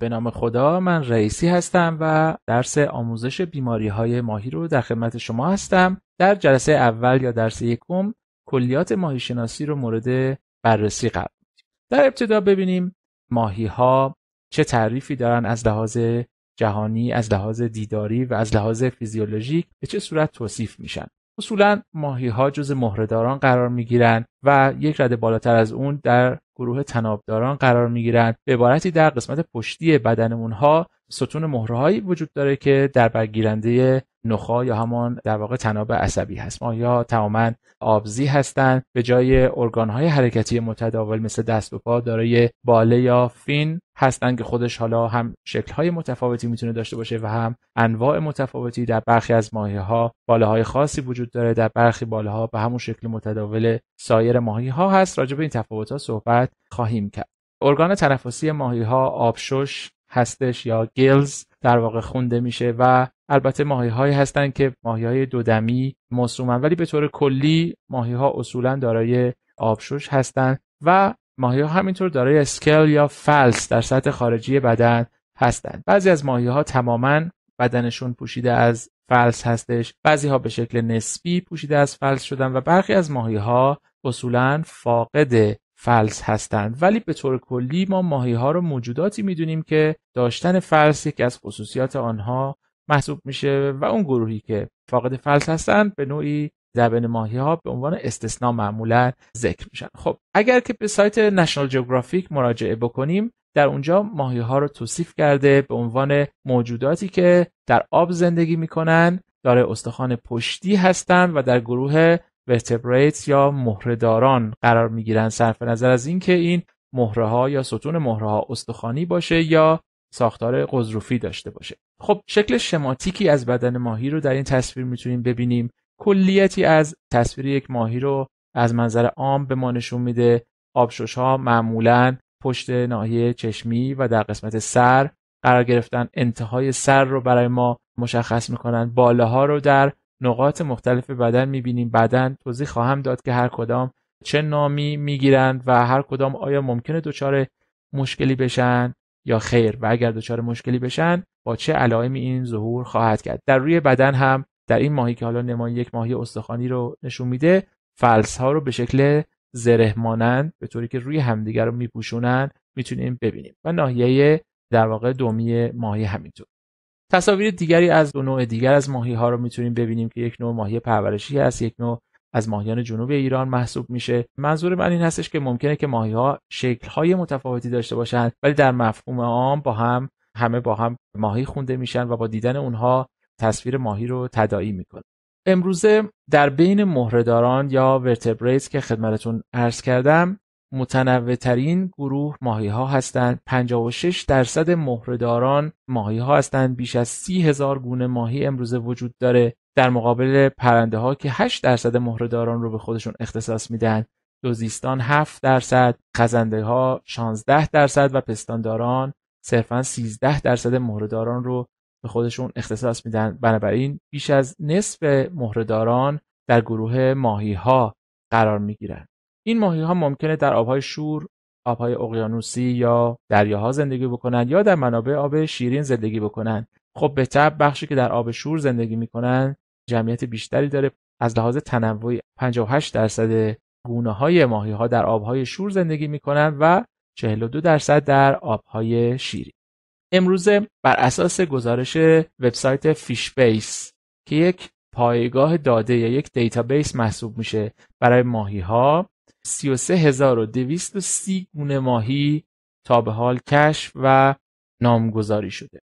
به نام خدا من رئیسی هستم و درس آموزش بیماری های ماهی رو در خدمت شما هستم در جلسه اول یا درس یکم کلیات ماهی شناسی رو مورد بررسی قرار در ابتدا ببینیم ماهی ها چه تعریفی دارن از لحاظ جهانی از لحاظ دیداری و از لحاظ فیزیولوژیک به چه صورت توصیف میشن اصولا ماهی ها جز مهرهداران قرار می و یک رده بالاتر از اون در گروه تنابداران قرار می به عبارتی در قسمت پشتی بدن اونها ستون مهرهایی وجود داره که در برگیرنده نخا یا همان در واقع تناب عصبی هست ما یا تماما آبزی هستند به جای ارگان حرکتی متداول مثل دست و پا دارای باله یا فین هستند که خودش حالا هم شکل های متفاوتی میتونه داشته باشه و هم انواع متفاوتی در برخی از ماهی ها باله های خاصی وجود داره در برخی باله ها به همون شکل متداول سایر ماهی ها هست راجع به این تفاوت ها صحبت خواهیم کرد ارگان تنفسی ماهی ها هستش یا گلز در واقع خونده میشه و البته ماهی هایی هستن که ماهی های دودمی مصرومن ولی به طور کلی ماهی ها اصولا دارای آبشوش هستند و ماهی ها همینطور دارای اسکل یا فلس در سطح خارجی بدن هستند بعضی از ماهی ها تماما بدنشون پوشیده از فلس هستش بعضی ها به شکل نسبی پوشیده از فلس شدن و برخی از ماهی ها اصولا فاقد فلس هستند ولی به طور کلی ما ماهی ها رو موجوداتی میدونیم که داشتن فلس یکی از خصوصیات آنها محسوب میشه و اون گروهی که فاقد فلس هستند به نوعی زبن ماهی ها به عنوان استثنا معمولا ذکر میشن خب اگر که به سایت نشنال جیوگرافیک مراجعه بکنیم در اونجا ماهی ها رو توصیف کرده به عنوان موجوداتی که در آب زندگی میکنن داره استخوان پشتی هستند و در گروه vertebrates یا مهرهداران قرار گیرن صرف نظر از اینکه این, این مهره ها یا ستون مهره ها استخوانی باشه یا ساختار قزروفی داشته باشه خب شکل شماتیکی از بدن ماهی رو در این تصویر میتونیم ببینیم کلیتی از تصویر یک ماهی رو از منظر عام به ما نشون میده آبشوش ها معمولا پشت ناحیه چشمی و در قسمت سر قرار گرفتن انتهای سر رو برای ما مشخص میکنن باله ها رو در نقاط مختلف بدن میبینیم بدن توضیح خواهم داد که هر کدام چه نامی میگیرند و هر کدام آیا ممکنه دچار مشکلی بشن یا خیر و اگر دچار مشکلی بشن با چه علائمی این ظهور خواهد کرد در روی بدن هم در این ماهی که حالا نمای یک ماهی استخوانی رو نشون میده فلس ها رو به شکل زره مانند به طوری که روی همدیگر رو میپوشونن میتونیم ببینیم و ناحیه در واقع دومی ماهی همینطور تصاویر دیگری از دو نوع دیگر از ماهی ها رو میتونیم ببینیم که یک نوع ماهی پرورشی است یک نوع از ماهیان جنوب ایران محسوب میشه منظور من این هستش که ممکنه که ماهی ها شکل های متفاوتی داشته باشند ولی در مفهوم عام با هم همه با هم ماهی خونده میشن و با دیدن اونها تصویر ماهی رو تدایی میکنه امروزه در بین مهرهداران یا ورتبریز که خدمتتون عرض کردم متنوعترین گروه ماهی ها هستند 56 درصد مهرهداران ماهی ها هستند بیش از 30 هزار گونه ماهی امروزه وجود داره در مقابل پرنده ها که 8 درصد مهرهداران رو به خودشون اختصاص میدن دوزیستان 7 درصد خزنده ها 16 درصد و پستانداران صرفا 13 درصد مهرهداران رو به خودشون اختصاص میدن بنابراین بیش از نصف مهرهداران در گروه ماهی ها قرار میگیرند. این ها ممکنه در آبهای شور، آبهای اقیانوسی یا دریاها زندگی بکنند یا در منابع آب شیرین زندگی بکنند. خب به طب بخشی که در آب شور زندگی میکنند جمعیت بیشتری داره از لحاظ تنوع 58 درصد گونه های ماهی ها در آبهای شور زندگی میکنند و 42 درصد در آبهای شیرین امروزه بر اساس گزارش وبسایت فیش بیس که یک پایگاه داده یا یک دیتابیس محسوب میشه برای ماهی ها 33230 گونه ماهی تا به حال کشف و نامگذاری شده.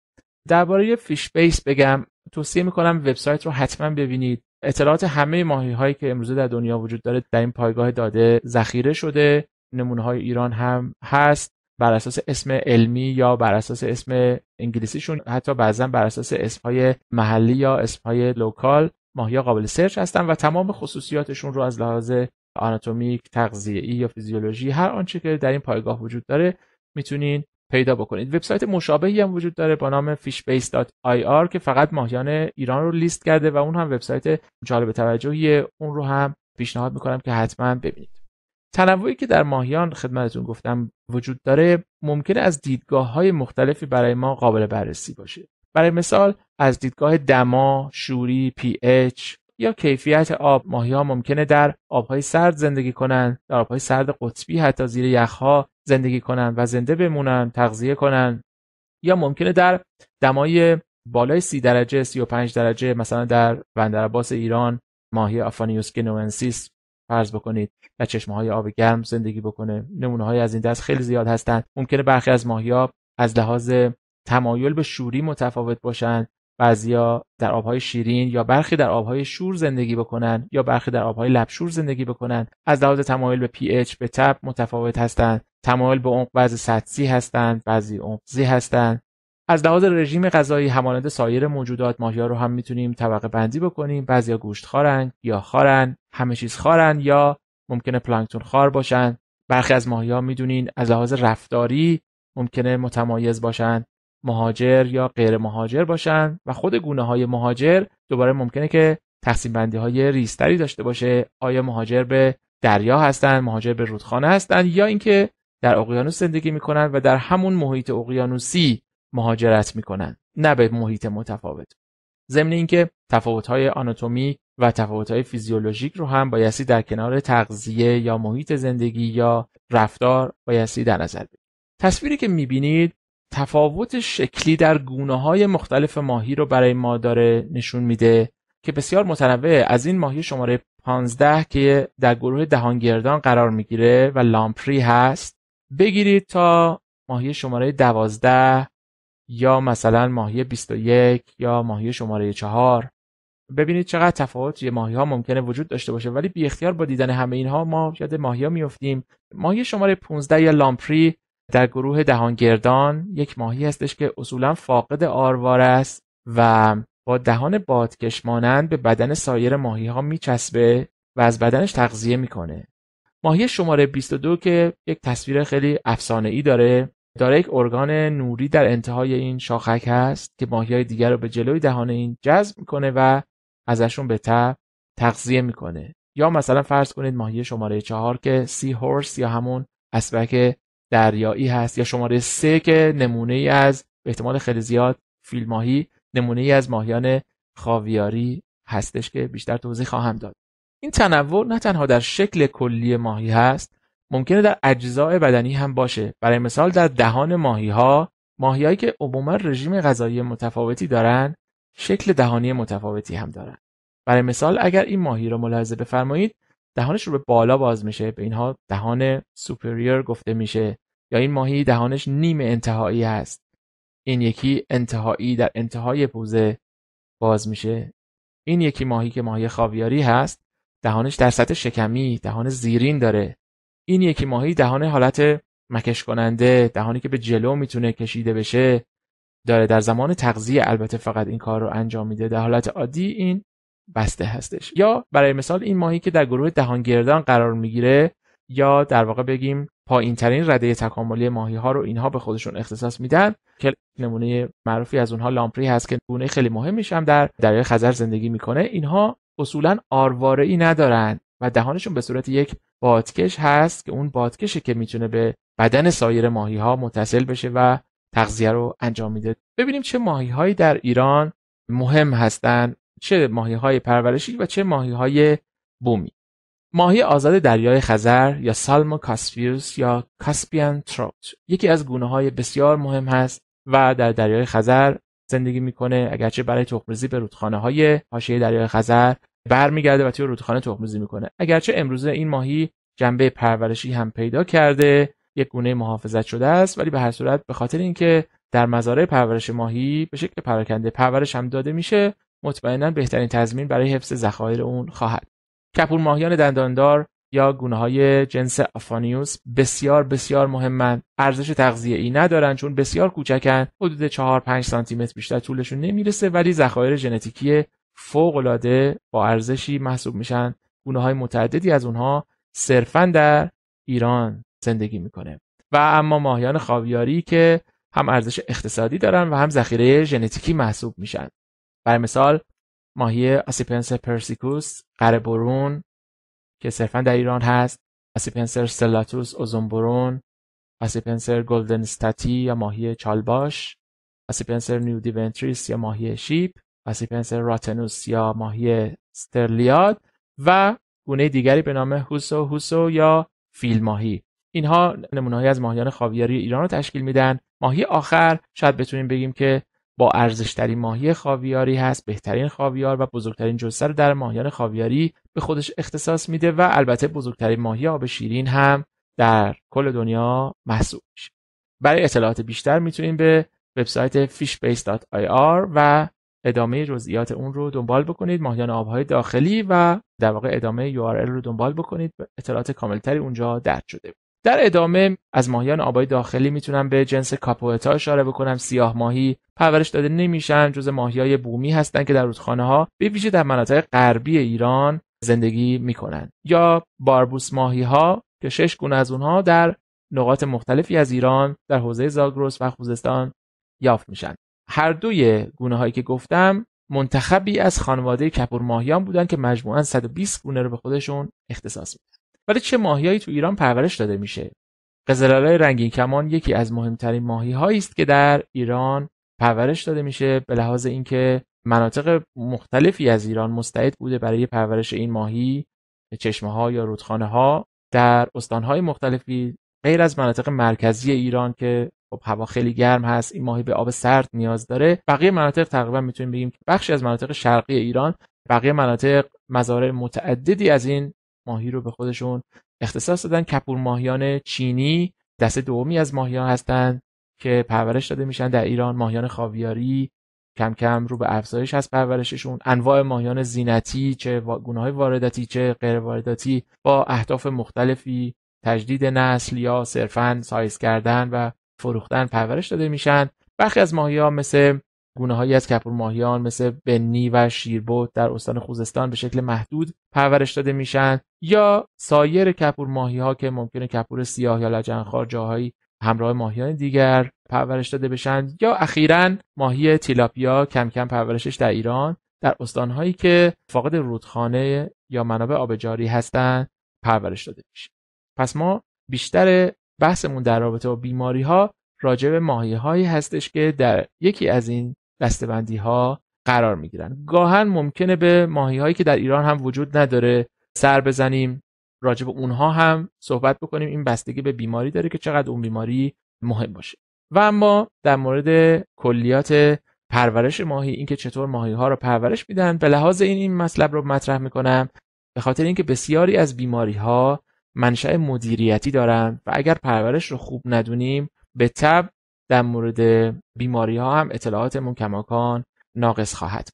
درباره فیش بیس بگم توصیه میکنم وبسایت رو حتما ببینید. اطلاعات همه ماهی هایی که امروزه در دنیا وجود داره در این پایگاه داده ذخیره شده. نمونه های ایران هم هست. بر اساس اسم علمی یا بر اساس اسم انگلیسیشون حتی بعضا بر اساس اسم های محلی یا اسم های لوکال ماهی قابل سرچ هستن و تمام خصوصیاتشون رو از لحاظ آناتومیک، تغذیه‌ای یا فیزیولوژی هر آنچه که در این پایگاه وجود داره میتونین پیدا بکنید وبسایت مشابهی هم وجود داره با نام fishbase.ir که فقط ماهیان ایران رو لیست کرده و اون هم وبسایت جالب توجهیه اون رو هم پیشنهاد میکنم که حتما ببینید تنوعی که در ماهیان خدمتتون گفتم وجود داره ممکنه از دیدگاه های مختلفی برای ما قابل بررسی باشه برای مثال از دیدگاه دما، شوری، پی یا کیفیت آب ماهی ها ممکنه در آبهای سرد زندگی کنند در آبهای سرد قطبی حتی زیر یخها زندگی کنند و زنده بمونن تغذیه کنند یا ممکنه در دمای بالای سی درجه 35 درجه مثلا در بندرعباس ایران ماهی آفانیوس گنوئنسیس فرض بکنید و چشمه های آب گرم زندگی بکنه نمونه های از این دست خیلی زیاد هستند ممکنه برخی از ماهی ها از لحاظ تمایل به شوری متفاوت باشند بعضیا در آبهای شیرین یا برخی در آبهای شور زندگی بکنن یا برخی در آبهای لبشور زندگی بکنن از لحاظ تمایل به پی به تب متفاوت هستند تمایل به عمق بعضی سطحی هستند بعضی عمقزی هستند از لحاظ رژیم غذایی همانند سایر موجودات ماهیا رو هم میتونیم طبقه بندی بکنیم بعضیا گوشت خارن یا خارن همه چیز خارن یا ممکنه پلانکتون خار باشن برخی از ماهیا میدونین از لحاظ رفتاری ممکنه متمایز باشن مهاجر یا غیر مهاجر باشن و خود گونه های مهاجر دوباره ممکنه که تقسیم بندی های ریستری داشته باشه آیا مهاجر به دریا هستند مهاجر به رودخانه هستند یا اینکه در اقیانوس زندگی میکنن و در همون محیط اقیانوسی مهاجرت میکنن نه به محیط متفاوت ضمن اینکه تفاوت های آناتومی و تفاوت های فیزیولوژیک رو هم بایستی در کنار تغذیه یا محیط زندگی یا رفتار بایستی در نظر بگیرید تصویری که میبینید تفاوت شکلی در های مختلف ماهی رو برای ما داره نشون میده که بسیار متنوع از این ماهی شماره 15 که در گروه دهانگردان قرار میگیره و لامپری هست بگیرید تا ماهی شماره 12 یا مثلا ماهی 21 یا ماهی شماره 4 ببینید چقدر تفاوت یه ماهی ها ممکنه وجود داشته باشه ولی بی اختیار با دیدن همه اینها ما یاد ماهی ها میفتیم ماهی شماره 15 یا لامپری در گروه دهانگردان یک ماهی هستش که اصولا فاقد آروار است و با دهان بادکش مانند به بدن سایر ماهی ها میچسبه و از بدنش تغذیه میکنه. ماهی شماره 22 که یک تصویر خیلی افسانه ای داره داره یک ارگان نوری در انتهای این شاخک هست که ماهی های دیگر رو به جلوی دهان این جذب میکنه و ازشون به تب تغذیه میکنه یا مثلا فرض کنید ماهی شماره چهار که سی هورس یا همون اسبک دریایی هست یا شماره سه که نمونه ای از به احتمال خیلی زیاد فیل ماهی نمونه ای از ماهیان خاویاری هستش که بیشتر توضیح خواهم داد این تنوع نه تنها در شکل کلی ماهی هست ممکنه در اجزای بدنی هم باشه برای مثال در دهان ماهی ها هایی که عموما رژیم غذایی متفاوتی دارن شکل دهانی متفاوتی هم دارن برای مثال اگر این ماهی رو ملاحظه بفرمایید دهانش رو به بالا باز میشه به اینها دهان سوپریور گفته میشه یا این ماهی دهانش نیم انتهایی هست این یکی انتهایی در انتهای پوزه باز میشه این یکی ماهی که ماهی خاویاری هست دهانش در سطح شکمی دهان زیرین داره این یکی ماهی دهان حالت مکش کننده دهانی که به جلو میتونه کشیده بشه داره در زمان تغذیه البته فقط این کار رو انجام میده در حالت عادی این بسته هستش یا برای مثال این ماهی که در گروه دهان گردان قرار میگیره یا در واقع بگیم پایین ترین رده تکاملی ماهی ها رو اینها به خودشون اختصاص میدن که نمونه معروفی از اونها لامپری هست که گونه خیلی مهم هم در دریای خزر زندگی میکنه اینها اصولا آرواره ای ندارن و دهانشون به صورت یک بادکش هست که اون بادکشه که میتونه به بدن سایر ماهی ها متصل بشه و تغذیه رو انجام میده ببینیم چه ماهی هایی در ایران مهم هستند چه ماهی های پرورشی و چه ماهی های بومی ماهی آزاد دریای خزر یا سالمو کاسپیوس یا کاسپیان تروت یکی از گونه های بسیار مهم هست و در دریای خزر زندگی میکنه اگرچه برای تخمریزی به رودخانه های حاشیه دریای خزر برمیگرده و توی رودخانه تخمریزی میکنه اگرچه امروزه این ماهی جنبه پرورشی هم پیدا کرده یک گونه محافظت شده است ولی به هر صورت به خاطر اینکه در مزارع پرورش ماهی به شکل پراکنده پرورش هم داده میشه مطمئنا بهترین تضمین برای حفظ ذخایر اون خواهد ماهیان دنداندار یا گونه های جنس آفانیوس بسیار بسیار مهمن ارزش ای ندارن چون بسیار کوچکن حدود 4 5 سانتی متر بیشتر طولشون نمیرسه ولی ذخایر ژنتیکی العاده با ارزشی محسوب میشن گونه های متعددی از اونها صرفا در ایران زندگی میکنه و اما ماهیان خاویاری که هم ارزش اقتصادی دارن و هم ذخیره ژنتیکی محسوب میشن برای مثال ماهی آسیپنس پرسیکوس قره برون که صرفا در ایران هست آسیپنسر سلاتوس اوزومبرون، آسیپنسر گلدن استاتی یا ماهی چالباش آسیپنسر نیو دیونتریس یا ماهی شیپ آسیپنسر راتنوس یا ماهی استرلیاد و گونه دیگری به نام هوسو هوسو یا فیل ماهی اینها نمونههایی از ماهیان خاویاری ایران رو تشکیل میدن ماهی آخر شاید بتونیم بگیم که با ارزشترین ماهی خاویاری هست بهترین خاویار و بزرگترین جسه رو در ماهیان خاویاری به خودش اختصاص میده و البته بزرگترین ماهی آب شیرین هم در کل دنیا محسوب میشه برای اطلاعات بیشتر میتونید به وبسایت fishbase.ir و ادامه جزئیات اون رو دنبال بکنید ماهیان آبهای داخلی و در واقع ادامه URL رو دنبال بکنید اطلاعات کاملتری اونجا درج شده در ادامه از ماهیان آبای داخلی میتونم به جنس کاپوتا اشاره بکنم سیاه ماهی پرورش داده نمیشن جز های بومی هستند که در رودخانه ها به ویژه در مناطق غربی ایران زندگی میکنن یا باربوس ماهی ها که شش گونه از اونها در نقاط مختلفی از ایران در حوزه زاگروس و خوزستان یافت میشن هر دوی گونه هایی که گفتم منتخبی از خانواده کپور ماهیان بودن که مجموعا 120 گونه رو به خودشون اختصاص میدن ولی چه ماهیایی تو ایران پرورش داده میشه قزلالای رنگین کمان یکی از مهمترین ماهی هایی است که در ایران پرورش داده میشه به لحاظ اینکه مناطق مختلفی از ایران مستعد بوده برای پرورش این ماهی چشمه ها یا رودخانه ها در استان های مختلفی غیر از مناطق مرکزی ایران که خب هوا خیلی گرم هست این ماهی به آب سرد نیاز داره بقیه مناطق تقریبا میتونیم بگیم بخشی از مناطق شرقی ایران بقیه مناطق مزارع متعددی از این ماهی رو به خودشون اختصاص دادن کپور ماهیان چینی دست دومی از ماهیان هستند که پرورش داده میشن در ایران ماهیان خاویاری کم کم رو به افزایش از پرورششون انواع ماهیان زینتی چه گونه وارداتی چه غیر وارداتی با اهداف مختلفی تجدید نسل یا صرفا سایز کردن و فروختن پرورش داده میشن برخی از ماهی مثل هایی از کپورماهیان مثل بنی و شیربو در استان خوزستان به شکل محدود پرورش داده میشن یا سایر کپور ماهی ها که ممکنه کپور سیاه یا لجنخار جاهایی همراه ماهیان دیگر پرورش داده بشن یا اخیرا ماهی تیلاپیا کم کم پرورشش در ایران در هایی که فاقد رودخانه یا منابع آبجاری هستند پرورش داده میشه پس ما بیشتر بحثمون در رابطه با بیماری ها راجع به ماهی هایی هستش که در یکی از این دستبندی ها قرار می گیرن گاهن ممکنه به ماهی هایی که در ایران هم وجود نداره سر بزنیم راجع به اونها هم صحبت بکنیم این بستگی به بیماری داره که چقدر اون بیماری مهم باشه و اما در مورد کلیات پرورش ماهی اینکه چطور ماهی ها رو پرورش میدن به لحاظ این این مطلب رو مطرح میکنم به خاطر اینکه بسیاری از بیماری ها منشأ مدیریتی دارن و اگر پرورش رو خوب ندونیم به تب در مورد بیماری ها هم اطلاعاتمون کماکان ناقص خواهد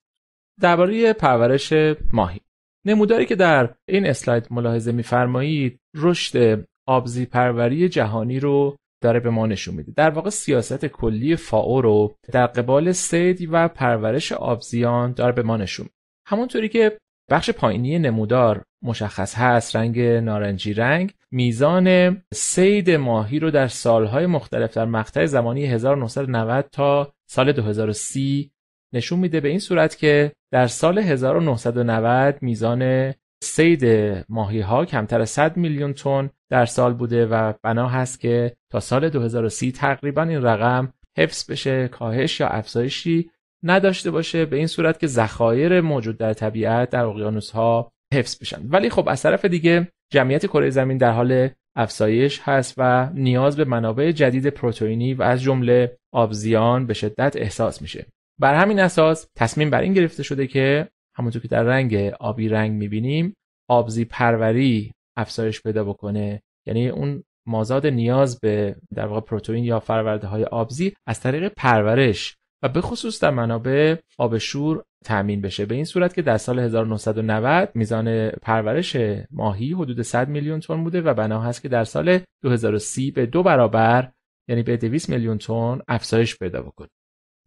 درباره پرورش ماهی نموداری که در این اسلاید ملاحظه میفرمایید رشد آبزی پروری جهانی رو داره به ما نشون میده در واقع سیاست کلی فاو رو در قبال سید و پرورش آبزیان داره به ما نشون همونطوری که بخش پایینی نمودار مشخص هست رنگ نارنجی رنگ میزان سید ماهی رو در سالهای مختلف در مقطع زمانی 1990 تا سال 2030 نشون میده به این صورت که در سال 1990 میزان سید ماهی ها کمتر از 100 میلیون تن در سال بوده و بنا هست که تا سال 2030 تقریبا این رقم حفظ بشه کاهش یا افزایشی نداشته باشه به این صورت که ذخایر موجود در طبیعت در اقیانوس ها حفظ بشن ولی خب از طرف دیگه جمعیت کره زمین در حال افزایش هست و نیاز به منابع جدید پروتئینی و از جمله آبزیان به شدت احساس میشه بر همین اساس تصمیم بر این گرفته شده که همونطور که در رنگ آبی رنگ میبینیم آبزی پروری افزایش پیدا بکنه یعنی اون مازاد نیاز به در واقع پروتئین یا فرورده های آبزی از طریق پرورش و به خصوص در منابع آب شور تامین بشه به این صورت که در سال 1990 میزان پرورش ماهی حدود 100 میلیون تن بوده و بنا هست که در سال 2030 به دو برابر یعنی به 200 میلیون تن افزایش پیدا بکنه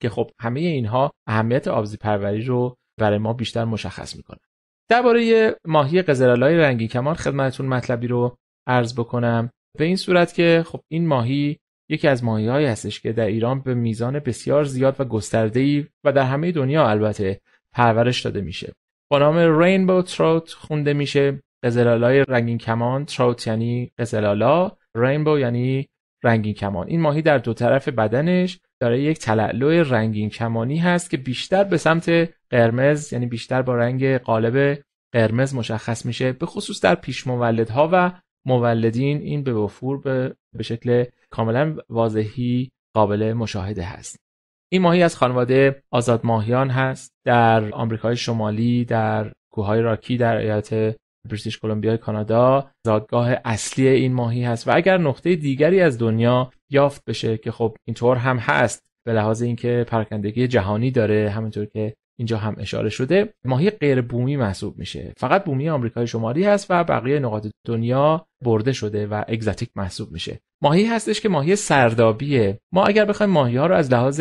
که خب همه اینها اهمیت آبزی پروری رو برای ما بیشتر مشخص میکنه درباره ماهی قزلالای رنگی کمان خدمتتون مطلبی رو عرض بکنم به این صورت که خب این ماهی یکی از ماهیهایی هستش که در ایران به میزان بسیار زیاد و ای و در همه دنیا البته پرورش داده میشه با نام رینبو تراوت خونده میشه قزلالای رنگین کمان تراوت یعنی قزلالا رینبو یعنی رنگین کمان این ماهی در دو طرف بدنش داره یک تلعلو رنگین کمانی هست که بیشتر به سمت قرمز یعنی بیشتر با رنگ قالب قرمز مشخص میشه به خصوص در پیش مولدها و مولدین این به وفور به به شکل کاملا واضحی قابل مشاهده هست این ماهی از خانواده آزاد ماهیان هست در آمریکای شمالی در کوههای راکی در ایالت بریتیش کلمبیا کانادا زادگاه اصلی این ماهی هست و اگر نقطه دیگری از دنیا یافت بشه که خب اینطور هم هست به لحاظ اینکه پراکندگی جهانی داره همونطور که اینجا هم اشاره شده ماهی غیر بومی محسوب میشه فقط بومی آمریکای شمالی هست و بقیه نقاط دنیا برده شده و اگزاتیک محسوب میشه ماهی هستش که ماهی سردابیه ما اگر بخوایم ماهی ها رو از لحاظ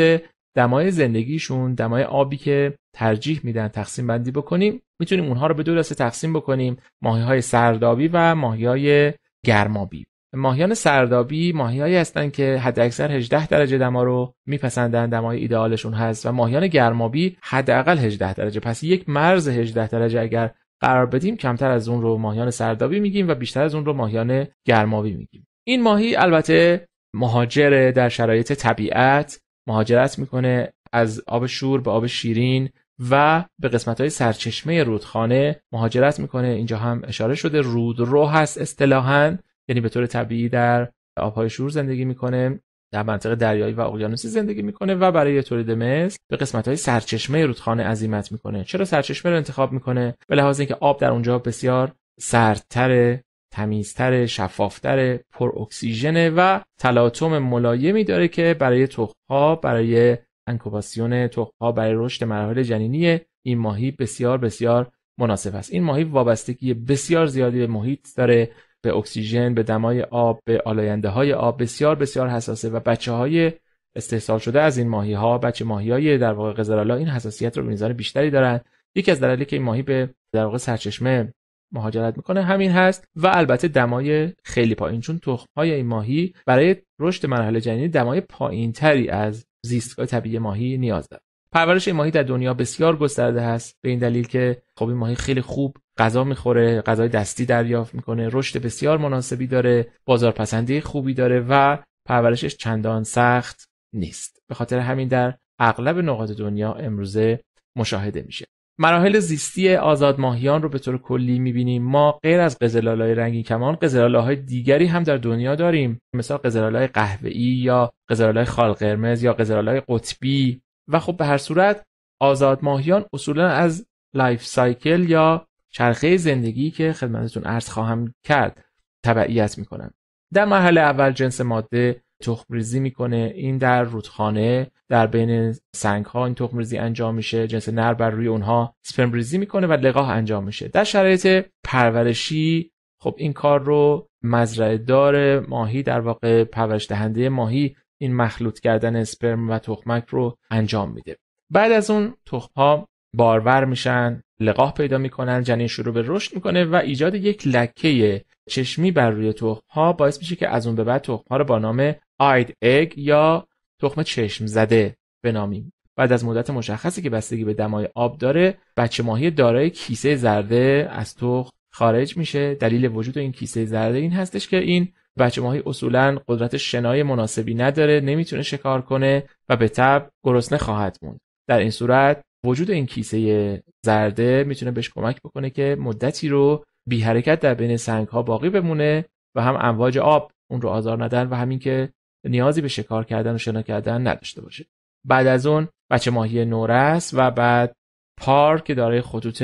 دمای زندگیشون دمای آبی که ترجیح میدن تقسیم بندی بکنیم میتونیم اونها رو به دو دسته تقسیم بکنیم ماهی های سردابی و ماهی های گرمابی ماهیان سردابی ماهیهایی هستند که حداکثر 18 درجه دما رو میپسندن دمای ایدئالشون هست و ماهیان گرمابی حداقل 18 درجه پس یک مرز 18 درجه اگر قرار بدیم کمتر از اون رو ماهیان سردابی میگیم و بیشتر از اون رو ماهیان گرمابی میگیم این ماهی البته مهاجر در شرایط طبیعت مهاجرت میکنه از آب شور به آب شیرین و به قسمت های سرچشمه رودخانه مهاجرت میکنه اینجا هم اشاره شده رودرو هست اصطلاحاً، یعنی به طور طبیعی در آبهای شور زندگی میکنه در منطقه دریایی و اقیانوسی زندگی میکنه و برای تولید مثل به قسمت های سرچشمه رودخانه عظیمت میکنه چرا سرچشمه رو انتخاب میکنه به لحاظ اینکه آب در اونجا بسیار سردتر تمیزتر شفافتر پر اکسیژن و تلاطم ملایمی داره که برای تخمها برای انکوباسیون تخمها برای رشد مراحل جنینی این ماهی بسیار بسیار مناسب است این ماهی وابستگی بسیار زیادی به محیط داره به اکسیژن، به دمای آب، به آلاینده های آب بسیار بسیار حساسه و بچه های استحصال شده از این ماهی ها بچه ماهی های در واقع قزلالا این حساسیت رو به میزان بیشتری دارن یکی از دلایلی که این ماهی به در واقع سرچشمه مهاجرت میکنه همین هست و البته دمای خیلی پایین چون تخم های این ماهی برای رشد مرحله جنینی دمای پایین تری از زیستگاه طبیعی ماهی نیاز دارد پرورش این ماهی در دنیا بسیار گسترده هست به این دلیل که خب این ماهی خیلی خوب غذا میخوره غذای دستی دریافت میکنه رشد بسیار مناسبی داره بازارپسندی خوبی داره و پرورشش چندان سخت نیست به خاطر همین در اغلب نقاط دنیا امروزه مشاهده میشه مراحل زیستی آزاد ماهیان رو به طور کلی میبینیم ما غیر از قزلالای رنگی کمان قزلالاهای دیگری هم در دنیا داریم مثلا قزلالای قهوه‌ای یا قزلالای خال قرمز یا قزلالای قطبی و خب به هر صورت آزاد ماهیان اصولا از لایف سایکل یا چرخه زندگی که خدمتتون عرض خواهم کرد تبعیت میکنن در مرحله اول جنس ماده تخم میکنه این در رودخانه در بین سنگ ها این تخم ریزی انجام میشه جنس نر بر روی اونها سپرم ریزی میکنه و لقاح انجام میشه در شرایط پرورشی خب این کار رو مزرعه دار ماهی در واقع پرورش دهنده ماهی این مخلوط کردن اسپرم و تخمک رو انجام میده بعد از اون تخم بارور میشن لقاح پیدا میکنن جنین شروع به رشد میکنه و ایجاد یک لکه چشمی بر روی تخم ها باعث میشه که از اون به بعد تخم ها رو با نام آید اگ یا تخم چشم زده بنامیم بعد از مدت مشخصی که بستگی به دمای آب داره بچه ماهی دارای کیسه زرده از تخم خارج میشه دلیل وجود این کیسه زرده این هستش که این بچه ماهی اصولا قدرت شنای مناسبی نداره نمیتونه شکار کنه و به تب گرسنه خواهد موند در این صورت وجود این کیسه زرده میتونه بهش کمک بکنه که مدتی رو بی حرکت در بین سنگ ها باقی بمونه و هم امواج آب اون رو آزار ندن و همین که نیازی به شکار کردن و شنا کردن نداشته باشه بعد از اون بچه ماهی نورس و بعد پار که دارای خطوط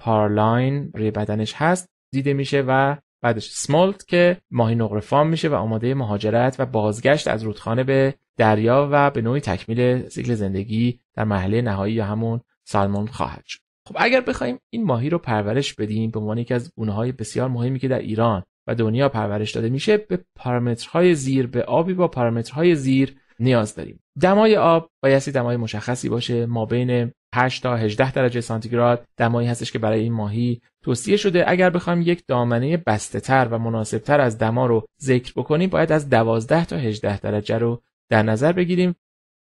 پارلاین روی بدنش هست دیده میشه و بعدش سمولت که ماهی نقره میشه و آماده مهاجرت و بازگشت از رودخانه به دریا و به نوعی تکمیل سیکل زندگی در مرحله نهایی یا همون سالمون خواهد شد خب اگر بخوایم این ماهی رو پرورش بدیم به عنوان یکی از اونهای بسیار مهمی که در ایران و دنیا پرورش داده میشه به پارامترهای زیر به آبی با پارامترهای زیر نیاز داریم دمای آب بایستی دمای مشخصی باشه ما بین 8 تا 18 درجه سانتیگراد دمایی هستش که برای این ماهی توصیه شده اگر بخوایم یک دامنه بسته و مناسبتر از دما رو ذکر بکنیم باید از 12 تا 18 درجه رو در نظر بگیریم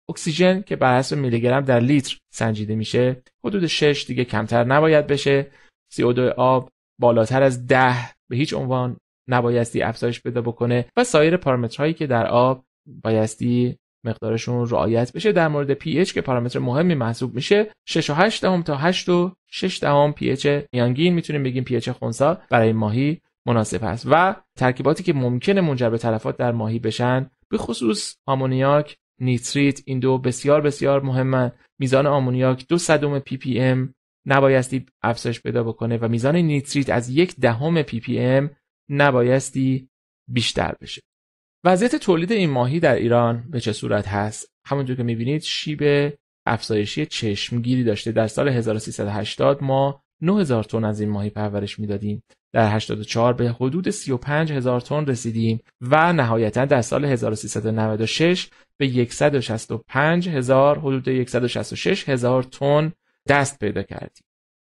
اکسیژن که بر حسب میلی گرم در لیتر سنجیده میشه حدود 6 دیگه کمتر نباید بشه CO2 آب بالاتر از 10 به هیچ عنوان نبایستی افزایش بده بکنه و سایر پارامترهایی که در آب بایستی مقدارشون رعایت بشه در مورد pH که پارامتر مهمی محسوب میشه 6 و 8 دهم تا 8 و 6 دهم pH میانگین میتونیم بگیم pH خونسا برای ماهی مناسب است. و ترکیباتی که ممکنه منجر به تلفات در ماهی بشن به خصوص آمونیاک نیتریت این دو بسیار بسیار مهمن میزان آمونیاک دو صدم پی پی ام نبایستی افزایش پیدا بکنه و میزان نیتریت از یک دهم پی پی ام نبایستی بیشتر بشه وضعیت تولید این ماهی در ایران به چه صورت هست همونطور که میبینید شیب افزایشی چشمگیری داشته در سال 1380 ما 9000 تن از این ماهی پرورش میدادیم در 84 به حدود 35 هزار تن رسیدیم و نهایتا در سال 1396 به 165,000 هزار حدود 166 تن دست پیدا کردیم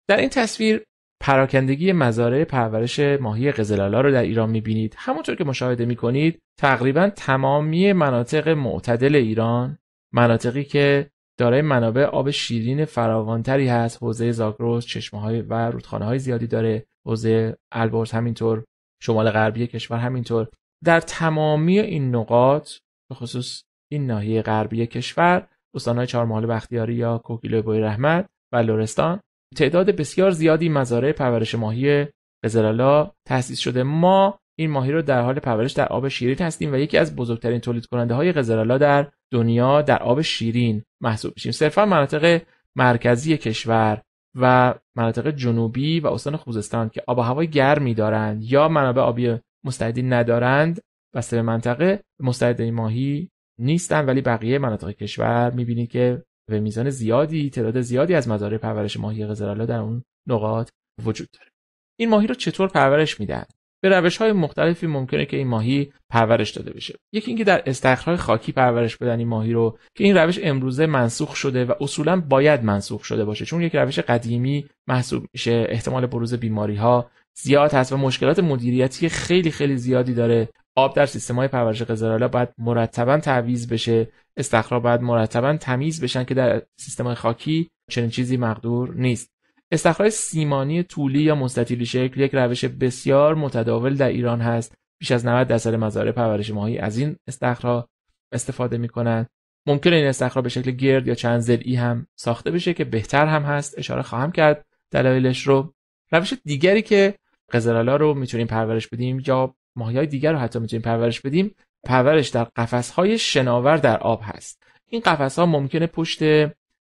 در این تصویر پراکندگی مزارع پرورش ماهی قزلالا رو در ایران میبینید همونطور که مشاهده میکنید تقریبا تمامی مناطق معتدل ایران مناطقی که دارای منابع آب شیرین فراوانتری هست حوزه چشمه های و های زیادی داره حوزه البرز همینطور شمال غربی کشور همینطور در تمامی این نقاط به خصوص این ناحیه غربی کشور استانهای چهارمحال بختیاری یا کوکیلو بوی رحمت و لورستان تعداد بسیار زیادی مزارع پرورش ماهی قزلالا تأسیس شده ما این ماهی رو در حال پرورش در آب شیرین هستیم و یکی از بزرگترین تولید کننده های غزرالا در دنیا در آب شیرین محسوب میشیم صرفا مناطق مرکزی کشور و مناطق جنوبی و استان خوزستان که آب و هوای گرمی دارند یا منابع آبی مستعدی ندارند و به منطقه مستعد ماهی نیستند ولی بقیه مناطق کشور میبینید که به میزان زیادی تعداد زیادی از مزارع پرورش ماهی قزرالا در اون نقاط وجود داره این ماهی رو چطور پرورش میدن به روش های مختلفی ممکنه که این ماهی پرورش داده بشه یکی اینکه در استخرهای خاکی پرورش بدن این ماهی رو که این روش امروزه منسوخ شده و اصولا باید منسوخ شده باشه چون یک روش قدیمی محسوب میشه احتمال بروز بیماری ها زیاد هست و مشکلات مدیریتی خیلی خیلی زیادی داره آب در سیستم های پرورش قزلالا باید مرتبا تعویض بشه استخرها باید مرتبا تمیز بشن که در سیستم خاکی چنین چیزی مقدور نیست استخراج سیمانی طولی یا مستطیلی شکل یک روش بسیار متداول در ایران هست بیش از 90 درصد مزارع پرورش ماهی از این استخرها استفاده می کنند ممکن این استخرا به شکل گرد یا چند زرعی هم ساخته بشه که بهتر هم هست اشاره خواهم کرد دلایلش رو روش دیگری که قزلالا رو میتونیم پرورش بدیم یا ماهی های دیگر رو حتی میتونیم پرورش بدیم پرورش در قفس های شناور در آب هست این قفس ها ممکنه پشت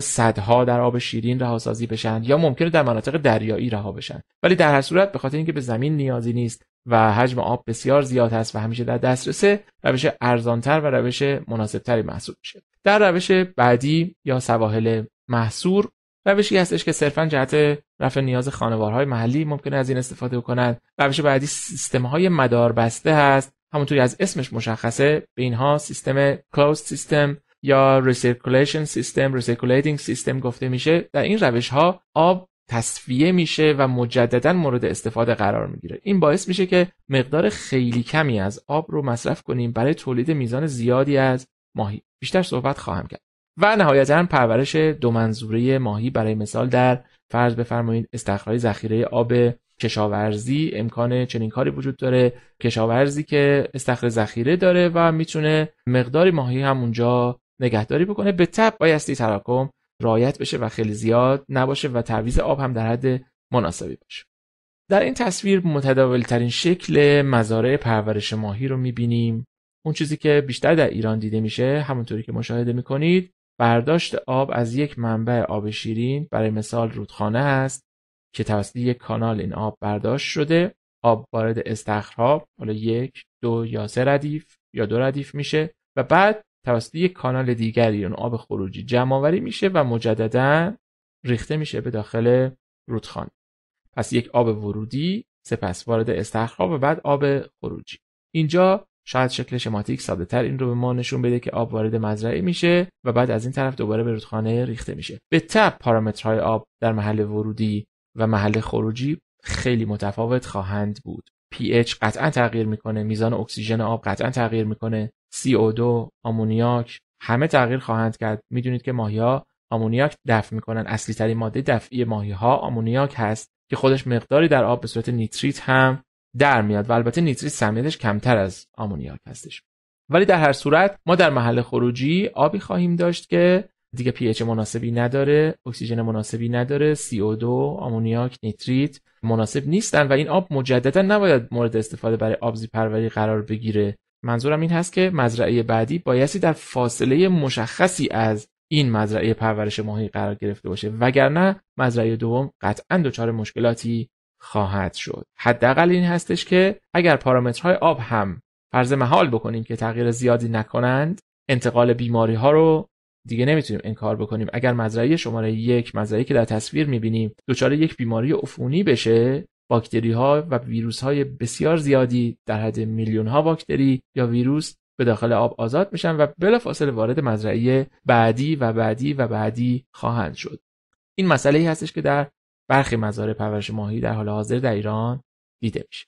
صدها در آب شیرین رهاسازی بشن یا ممکنه در مناطق دریایی رها بشن ولی در هر صورت به خاطر اینکه به زمین نیازی نیست و حجم آب بسیار زیاد است و همیشه در دسترسه روش ارزانتر و روش مناسبتری محسوب میشه در روش بعدی یا سواحل محصور روشی هستش که صرفا جهت رفع نیاز خانوارهای محلی ممکن از این استفاده کنند روش بعدی سیستم های مدار بسته هست همونطوری از اسمش مشخصه به اینها سیستم کلوز سیستم یا recirculation سیستم recirculating سیستم گفته میشه در این روش ها آب تصفیه میشه و مجددا مورد استفاده قرار میگیره این باعث میشه که مقدار خیلی کمی از آب رو مصرف کنیم برای تولید میزان زیادی از ماهی بیشتر صحبت خواهم کرد و نهایتا پرورش دو منظوره ماهی برای مثال در فرض بفرمایید استخراج ذخیره آب کشاورزی امکان چنین کاری وجود داره کشاورزی که استخر ذخیره داره و میتونه مقداری ماهی هم اونجا نگهداری بکنه به تب بایستی تراکم رایت بشه و خیلی زیاد نباشه و تعویض آب هم در حد مناسبی باشه در این تصویر متداول ترین شکل مزارع پرورش ماهی رو میبینیم اون چیزی که بیشتر در ایران دیده میشه همونطوری که مشاهده میکنید برداشت آب از یک منبع آب شیرین برای مثال رودخانه است که توسط یک کانال این آب برداشت شده آب وارد استخرها حالا یک دو یا سه ردیف یا دو ردیف میشه و بعد توسط یک کانال دیگری اون یعنی آب خروجی جمع میشه و مجددا ریخته میشه به داخل رودخانه پس یک آب ورودی سپس وارد استخرها و بعد آب خروجی اینجا شاید شکل شماتیک ساده تر این رو به ما نشون بده که آب وارد مزرعه میشه و بعد از این طرف دوباره به رودخانه ریخته میشه به تب پارامترهای آب در محل ورودی و محل خروجی خیلی متفاوت خواهند بود pH قطعا تغییر میکنه میزان اکسیژن آب قطعا تغییر میکنه CO2 آمونیاک همه تغییر خواهند کرد میدونید که ها آمونیاک دفع میکنن اصلی ترین ماده دفعی ماهی ها آمونیاک هست که خودش مقداری در آب به صورت نیتریت هم در میاد و البته نیتریت سمیتش کمتر از آمونیاک هستش ولی در هر صورت ما در محل خروجی آبی خواهیم داشت که دیگه پی مناسبی نداره اکسیژن مناسبی نداره CO2 آمونیاک نیتریت مناسب نیستن و این آب مجددا نباید مورد استفاده برای آبزی پروری قرار بگیره منظورم این هست که مزرعه بعدی بایستی در فاصله مشخصی از این مزرعه پرورش ماهی قرار گرفته باشه وگرنه مزرعه دوم قطعا دچار مشکلاتی خواهد شد حداقل این هستش که اگر پارامترهای آب هم فرض محال بکنیم که تغییر زیادی نکنند انتقال بیماری ها رو دیگه نمیتونیم انکار بکنیم اگر مزرعه شماره یک مزرعه که در تصویر میبینیم دچار یک بیماری عفونی بشه ها و های بسیار زیادی در حد ها باکتری یا ویروس به داخل آب آزاد میشن و بلافاصله وارد مزرعه بعدی و بعدی و بعدی خواهند شد. این مسئله ای هستش که در برخی مزارع پرورش ماهی در حال حاضر در ایران دیده میشه.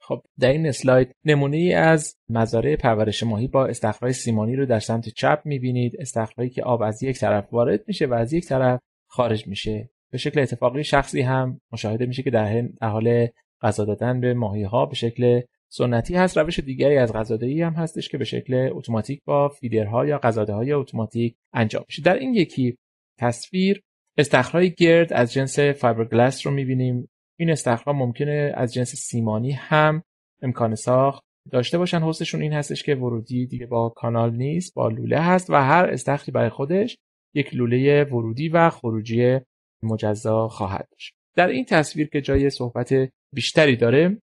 خب در این اسلاید نمونه ای از مزارع پرورش ماهی با استخرهای سیمانی رو در سمت چپ میبینید استخرهایی که آب از یک طرف وارد میشه و از یک طرف خارج میشه به شکل اتفاقی شخصی هم مشاهده میشه که در حال غذا دادن به ماهی ها به شکل سنتی هست روش دیگری از غذادهی هم هستش که به شکل اتوماتیک با فیدرها یا غذاده های اتوماتیک انجام میشه در این یکی تصویر استخرهای گرد از جنس فایبرگلاس رو میبینیم این استخرها ممکنه از جنس سیمانی هم امکان ساخت داشته باشن حسشون این هستش که ورودی دیگه با کانال نیست با لوله هست و هر استخری برای خودش یک لوله ورودی و خروجی مجزا خواهد داشت در این تصویر که جای صحبت بیشتری داره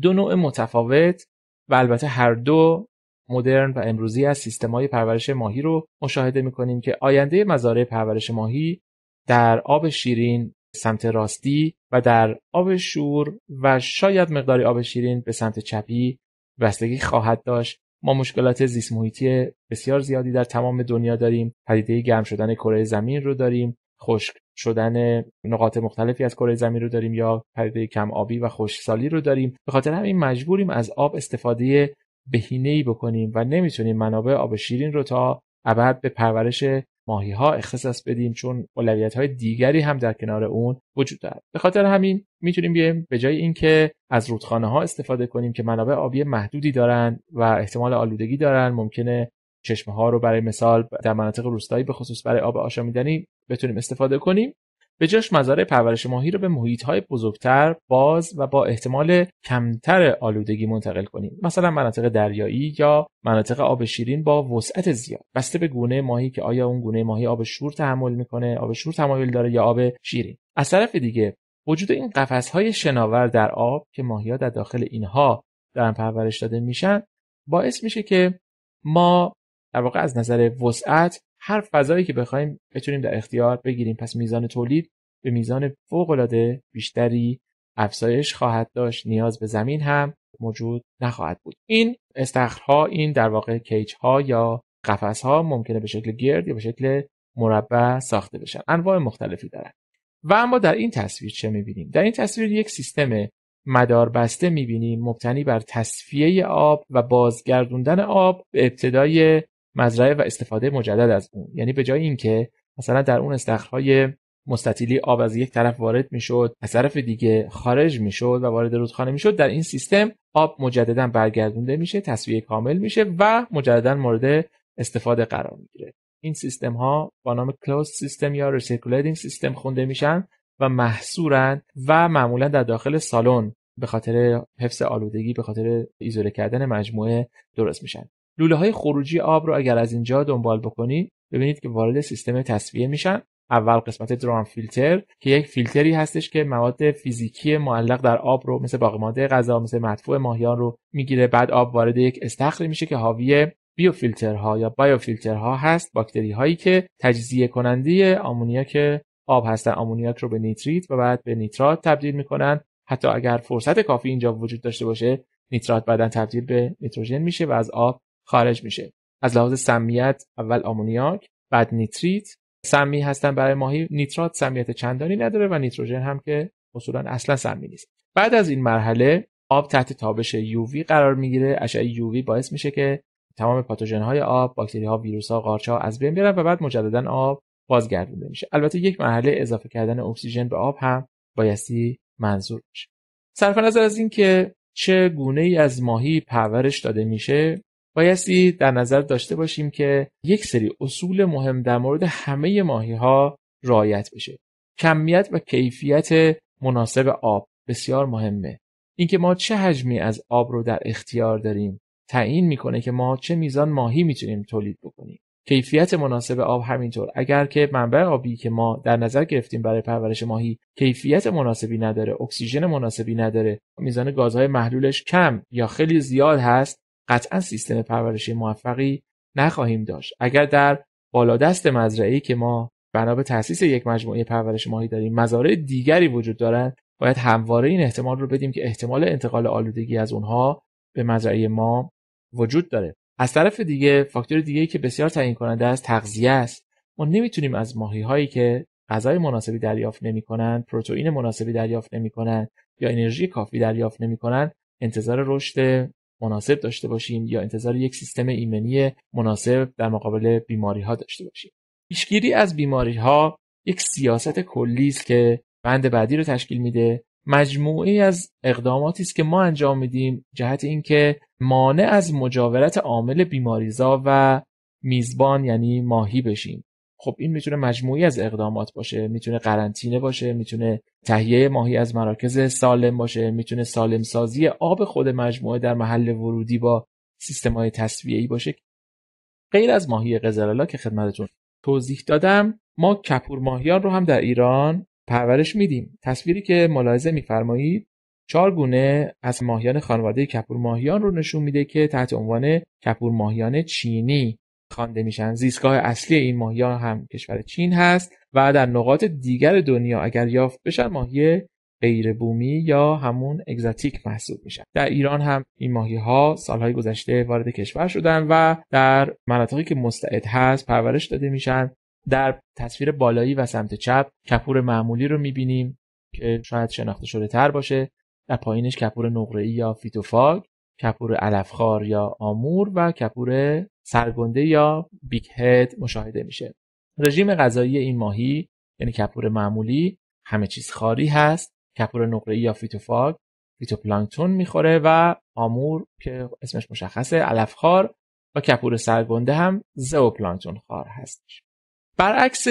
دو نوع متفاوت و البته هر دو مدرن و امروزی از های پرورش ماهی رو مشاهده می کنیم که آینده مزارع پرورش ماهی در آب شیرین سمت راستی و در آب شور و شاید مقداری آب شیرین به سمت چپی بستگی خواهد داشت ما مشکلات زیست محیطی بسیار زیادی در تمام دنیا داریم پدیده گرم شدن کره زمین رو داریم خشک شدن نقاط مختلفی از کره زمین رو داریم یا پرده کم آبی و خشکسالی رو داریم به خاطر همین مجبوریم از آب استفاده بهینه ای بکنیم و نمیتونیم منابع آب شیرین رو تا ابد به پرورش ماهی ها اختصاص بدیم چون اولویت های دیگری هم در کنار اون وجود دارد به خاطر همین میتونیم بیایم به جای اینکه از رودخانه ها استفاده کنیم که منابع آبی محدودی دارن و احتمال آلودگی دارن ممکنه چشمه ها رو برای مثال در مناطق روستایی به خصوص برای آب آشامیدنی بتونیم استفاده کنیم به جاش مزارع پرورش ماهی رو به های بزرگتر باز و با احتمال کمتر آلودگی منتقل کنیم مثلا مناطق دریایی یا مناطق آب شیرین با وسعت زیاد بسته به گونه ماهی که آیا اون گونه ماهی آب شور تحمل میکنه آب شور تمایل داره یا آب شیرین از طرف دیگه وجود این های شناور در آب که ها در داخل اینها دارن پرورش داده میشن باعث میشه که ما در واقع از نظر وسعت هر فضایی که بخوایم بتونیم در اختیار بگیریم پس میزان تولید به میزان فوقالعاده بیشتری افزایش خواهد داشت نیاز به زمین هم موجود نخواهد بود این استخرها این در واقع کیج ها یا قفس ها ممکنه به شکل گرد یا به شکل مربع ساخته بشن انواع مختلفی دارن و اما در این تصویر چه میبینیم در این تصویر یک سیستم مدار بسته میبینیم مبتنی بر تصفیه آب و بازگردوندن آب به ابتدای مزرعه و استفاده مجدد از اون یعنی به جای اینکه مثلا در اون استخرهای مستطیلی آب از یک طرف وارد میشد از طرف دیگه خارج میشد و وارد رودخانه میشد در این سیستم آب مجددا برگردونده میشه تصویه کامل میشه و مجددا مورد استفاده قرار میگیره این سیستم ها با نام کلوز سیستم یا ریسیکولیتینگ سیستم خونده میشن و محصورن و معمولا در داخل سالن به خاطر حفظ آلودگی به خاطر ایزوله کردن مجموعه درست میشن های خروجی آب رو اگر از اینجا دنبال بکنید ببینید که وارد سیستم تصفیه میشن اول قسمت درام فیلتر که یک فیلتری هستش که مواد فیزیکی معلق در آب رو مثل باقی ماده غذا مثل مدفوع ماهیان رو میگیره بعد آب وارد یک استخری میشه که حاوی بیوفیلترها یا بایوفیلترها هست باکتری هایی که تجزیه کننده آمونیاک آب هستن آمونیاک رو به نیتریت و بعد به نیترات تبدیل میکنن حتی اگر فرصت کافی اینجا وجود داشته باشه نیترات بعدا تبدیل به نیتروژن میشه و از آب خارج میشه از لحاظ سمیت اول آمونیاک بعد نیتریت سمی هستن برای ماهی نیترات سمیت چندانی نداره و نیتروژن هم که اصولا اصلا سمی نیست بعد از این مرحله آب تحت تابش یووی قرار میگیره اشعه یووی باعث میشه که تمام پاتوژن های آب باکتری ها ویروس ها قارچ ها از بین برن و بعد مجددا آب بازگردونده میشه البته یک مرحله اضافه کردن اکسیژن به آب هم بایستی منظور بشه صرف نظر از اینکه چه گونه ای از ماهی پرورش داده میشه بایستی در نظر داشته باشیم که یک سری اصول مهم در مورد همه ماهی ها رعایت بشه. کمیت و کیفیت مناسب آب بسیار مهمه. اینکه ما چه حجمی از آب رو در اختیار داریم تعیین میکنه که ما چه میزان ماهی میتونیم تولید بکنیم. کیفیت مناسب آب همینطور اگر که منبع آبی که ما در نظر گرفتیم برای پرورش ماهی کیفیت مناسبی نداره اکسیژن مناسبی نداره میزان گازهای محلولش کم یا خیلی زیاد هست قطعا سیستم پرورشی موفقی نخواهیم داشت اگر در بالادست مزرعی که ما بنا به تاسیس یک مجموعه پرورش ماهی داریم مزارع دیگری وجود دارند باید همواره این احتمال رو بدیم که احتمال انتقال آلودگی از اونها به مزرعه ما وجود داره از طرف دیگه فاکتور دیگه که بسیار تعیین کننده است تغذیه است ما نمیتونیم از ماهی هایی که غذای مناسبی دریافت نمیکنند پروتئین مناسبی دریافت نمیکنند یا انرژی کافی دریافت نمیکنند انتظار رشد مناسب داشته باشیم یا انتظار یک سیستم ایمنی مناسب در مقابل بیماری ها داشته باشیم پیشگیری از بیماری ها یک سیاست کلی است که بند بعدی رو تشکیل میده مجموعی از اقداماتی است که ما انجام میدیم جهت اینکه مانع از مجاورت عامل بیماریزا و میزبان یعنی ماهی بشیم خب این میتونه مجموعی از اقدامات باشه میتونه قرنطینه باشه میتونه تهیه ماهی از مراکز سالم باشه میتونه سالم سازی آب خود مجموعه در محل ورودی با سیستم های ای باشه غیر از ماهی قزلالا که خدمتتون توضیح دادم ما کپور ماهیان رو هم در ایران پرورش میدیم تصویری که ملاحظه میفرمایید چهار گونه از ماهیان خانواده کپور ماهیان رو نشون میده که تحت عنوان کپور ماهیان چینی خوانده میشن زیستگاه اصلی این ها هم کشور چین هست و در نقاط دیگر دنیا اگر یافت بشن ماهی غیر بومی یا همون اگزاتیک محسوب میشن در ایران هم این ماهی ها سالهای گذشته وارد کشور شدن و در مناطقی که مستعد هست پرورش داده میشن در تصویر بالایی و سمت چپ کپور معمولی رو میبینیم که شاید شناخته شده تر باشه در پایینش کپور نقره‌ای یا فیتوفاگ کپور علفخار یا آمور و کپور سرگنده یا بیگ هد مشاهده میشه رژیم غذایی این ماهی یعنی کپور معمولی همه چیز خاری هست کپور ای یا فیتوفاگ فیتوپلانکتون میخوره و آمور که اسمش مشخصه علفخوار و کپور سرگنده هم زوپلانکتون خار هستش برعکس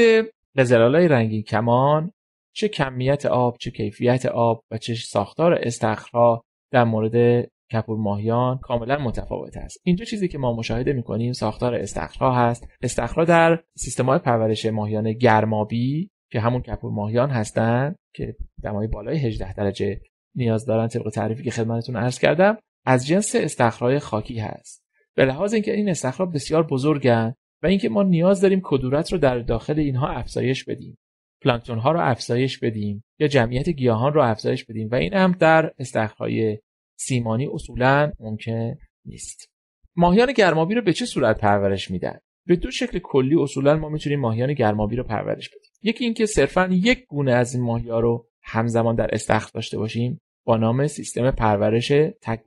غزلالای رنگین کمان چه کمیت آب چه کیفیت آب و چه ساختار استخرها در مورد کپور ماهیان کاملا متفاوت است اینجا چیزی که ما مشاهده میکنیم ساختار استخرها هست استخرها در سیستم های پرورش ماهیان گرمابی که همون کپور ماهیان هستند که دمای بالای 18 درجه نیاز دارن طبق تعریفی که خدمتتون عرض کردم از جنس استخرهای خاکی هست به لحاظ اینکه این, استخرا استخرها بسیار بزرگن و اینکه ما نیاز داریم کدورت رو در داخل اینها افزایش بدیم پلانکتون ها رو افزایش بدیم یا جمعیت گیاهان رو افزایش بدیم و این هم در استخرهای سیمانی اصولا ممکن نیست ماهیان گرمابی رو به چه صورت پرورش میدن به دو شکل کلی اصولا ما میتونیم ماهیان گرمابی رو پرورش بدیم یکی اینکه صرفا یک گونه از این ماهیا رو همزمان در استخر داشته باشیم با نام سیستم پرورش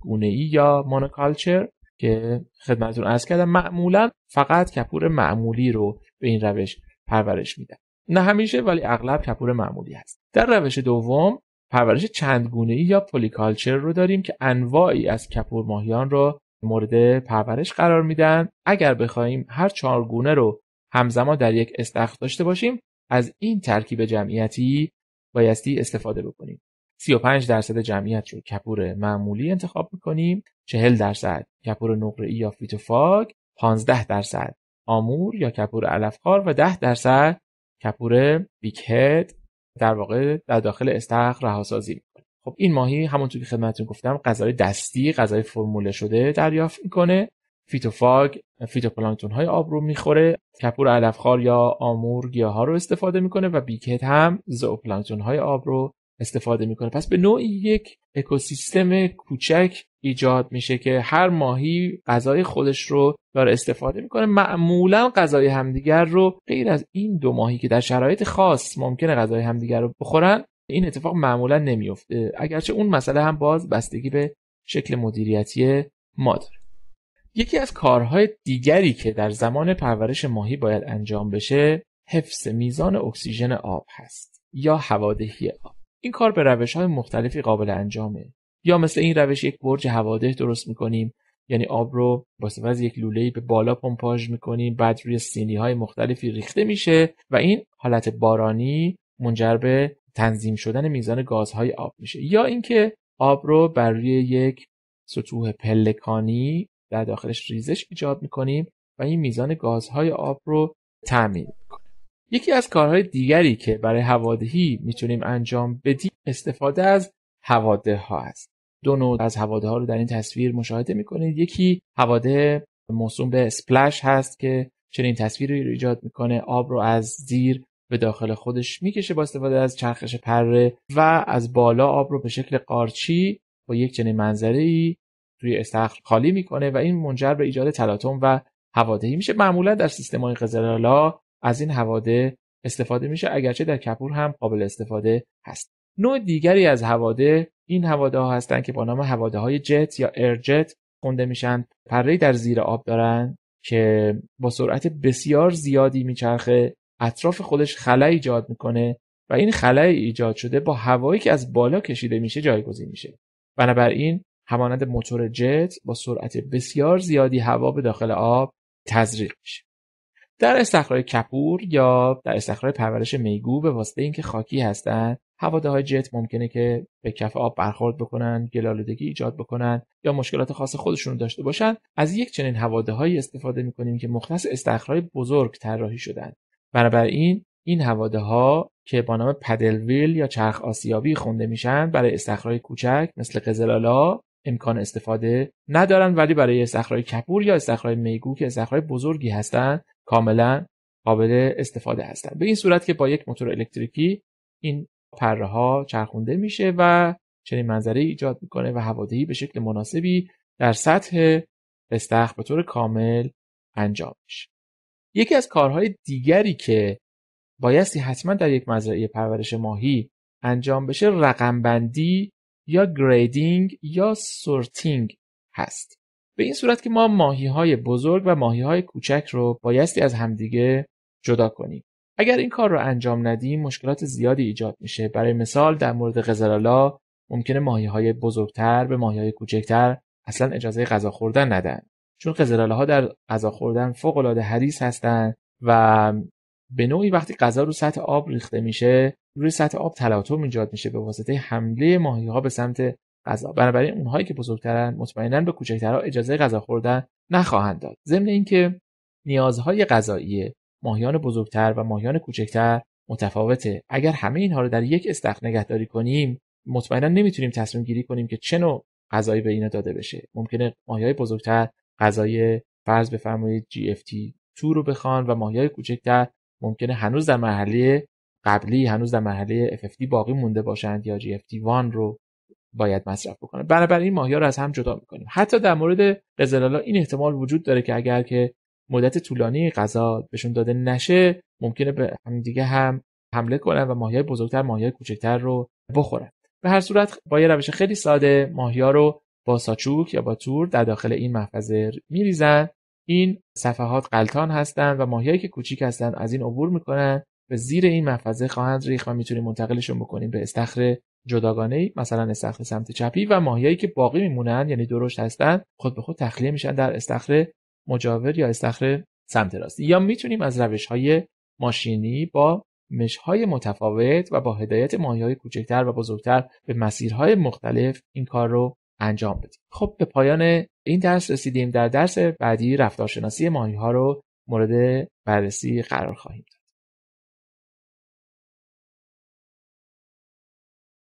گونه ای یا مونوکالچر که خدمتتون عرض کردم معمولا فقط کپور معمولی رو به این روش پرورش میدن نه همیشه ولی اغلب کپور معمولی هست در روش دوم پرورش ای یا پولیکالچر رو داریم که انواعی از کپور ماهیان رو مورد پرورش قرار میدن اگر بخوایم هر چهار گونه رو همزمان در یک استخر داشته باشیم از این ترکیب جمعیتی بایستی استفاده بکنیم 35 درصد جمعیت رو کپور معمولی انتخاب میکنیم 40 درصد کپور نقره ای یا فیتوفاگ 15 درصد آمور یا کپور علفخار و 10 درصد کپور بیکهد در واقع در داخل استخر رهاسازی میکنه خب این ماهی همونطور که خدمتتون گفتم غذای دستی غذای فرموله شده دریافت میکنه فیتوفاگ فیتوپلانکتون های رو میخوره کپور علفخار یا آمور گیاه ها رو استفاده میکنه و بیکت هم زوپلانکتون های رو استفاده میکنه پس به نوعی یک اکوسیستم کوچک ایجاد میشه که هر ماهی غذای خودش رو داره استفاده میکنه معمولا غذای همدیگر رو غیر از این دو ماهی که در شرایط خاص ممکنه غذای همدیگر رو بخورن این اتفاق معمولا نمیفته اگرچه اون مسئله هم باز بستگی به شکل مدیریتی ما داره یکی از کارهای دیگری که در زمان پرورش ماهی باید انجام بشه حفظ میزان اکسیژن آب هست یا هوادهی آب این کار به روش های مختلفی قابل انجامه یا مثل این روش یک برج حواده درست میکنیم یعنی آب رو با یک لوله به بالا پمپاژ میکنیم بعد روی سینی های مختلفی ریخته میشه و این حالت بارانی منجر به تنظیم شدن میزان گازهای آب میشه یا اینکه آب رو بر روی یک سطوح پلکانی در داخلش ریزش ایجاد میکنیم و این میزان گازهای آب رو تعمین یکی از کارهای دیگری که برای هوادهی میتونیم انجام بدیم استفاده از حواده ها است. دو نوع از هواده ها رو در این تصویر مشاهده میکنید یکی هواده موسوم به اسپلش هست که چنین تصویر رو ایجاد میکنه آب رو از زیر به داخل خودش میکشه با استفاده از چرخش پره و از بالا آب رو به شکل قارچی با یک چنین منظره ای توی استخر خالی میکنه و این منجر به ایجاد تلاطم و هوادهی میشه معمولا در سیستم های از این حواده استفاده میشه اگرچه در کپور هم قابل استفاده هست نوع دیگری از حواده این حواده ها هستند که با نام حواده های جت یا جت خونده میشن پره در زیر آب دارن که با سرعت بسیار زیادی میچرخه اطراف خودش خلای ایجاد میکنه و این خلای ایجاد شده با هوایی که از بالا کشیده میشه جایگزین میشه بنابراین همانند موتور جت با سرعت بسیار زیادی هوا به داخل آب تزریق میشه در استخرهای کپور یا در استخرهای پرورش میگو به واسطه اینکه خاکی هستند های جت ممکنه که به کف آب برخورد بکنن گلالودگی ایجاد بکنن یا مشکلات خاص خودشون رو داشته باشن از یک چنین هایی استفاده میکنیم که مختص استخرهای بزرگ طراحی شدن بنابراین این هواده ها که با نام پدلویل یا چرخ آسیابی خونده میشن برای استخرهای کوچک مثل قزلالا امکان استفاده ندارن ولی برای استخرهای کپور یا استخرهای میگو که استخرهای بزرگی هستند کاملا قابل استفاده هستن. به این صورت که با یک موتور الکتریکی این پره ها چرخونده میشه و چنین منظره ایجاد میکنه و هوادهی به شکل مناسبی در سطح استخ به طور کامل انجام میشه یکی از کارهای دیگری که بایستی حتما در یک مزرعه پرورش ماهی انجام بشه رقمبندی یا گریدینگ یا سورتینگ هست به این صورت که ما ماهی های بزرگ و ماهی های کوچک رو بایستی از همدیگه جدا کنیم. اگر این کار رو انجام ندیم مشکلات زیادی ایجاد میشه. برای مثال در مورد قزلالا ممکنه ماهی های بزرگتر به ماهی های کوچکتر اصلا اجازه غذا خوردن ندن. چون ها در غذا خوردن فوق العاده حریص هستند و به نوعی وقتی غذا رو سطح آب ریخته میشه روی سطح آب تلاطم ایجاد میشه به واسطه حمله ماهی ها به سمت غذا بنابراین اونهایی که بزرگترن مطمئنا به کوچکترها اجازه غذا خوردن نخواهند داد ضمن اینکه نیازهای غذایی ماهیان بزرگتر و ماهیان کوچکتر متفاوته اگر همه اینها رو در یک استخر نگهداری کنیم مطمئنا نمیتونیم تصمیم گیری کنیم که چه نوع غذایی به اینا داده بشه ممکنه ماهیای بزرگتر غذای فرض بفرمایید GFT 2 رو بخوان و ماهیای کوچکتر ممکنه هنوز در مرحله قبلی هنوز در مرحله باقی مونده باشند یا GFT 1 رو باید مصرف بکنن بنابراین ماهیا رو از هم جدا میکنیم حتی در مورد قزلالا این احتمال وجود داره که اگر که مدت طولانی غذا بهشون داده نشه ممکنه به دیگه هم حمله کنن و ماهیای بزرگتر ماهیای کوچکتر رو بخورن به هر صورت با یه روش خیلی ساده ماهیا رو با ساچوک یا با تور در داخل این محفظه میریزن این صفحات قلطان هستند و ماهیایی که کوچیک هستند از این عبور میکنن به زیر این محفظه خواهند ریخت و میتونیم منتقلشون بکنیم به استخر جداگانه مثلا استخر سمت چپی و ماهیایی که باقی میمونن یعنی درشت هستن خود به خود تخلیه میشن در استخر مجاور یا استخر سمت راست یا میتونیم از روش های ماشینی با های متفاوت و با هدایت ماهی های کوچکتر و بزرگتر به مسیرهای مختلف این کار رو انجام بدیم خب به پایان این درس رسیدیم در درس بعدی رفتارشناسی ماهی ها رو مورد بررسی قرار خواهیم داد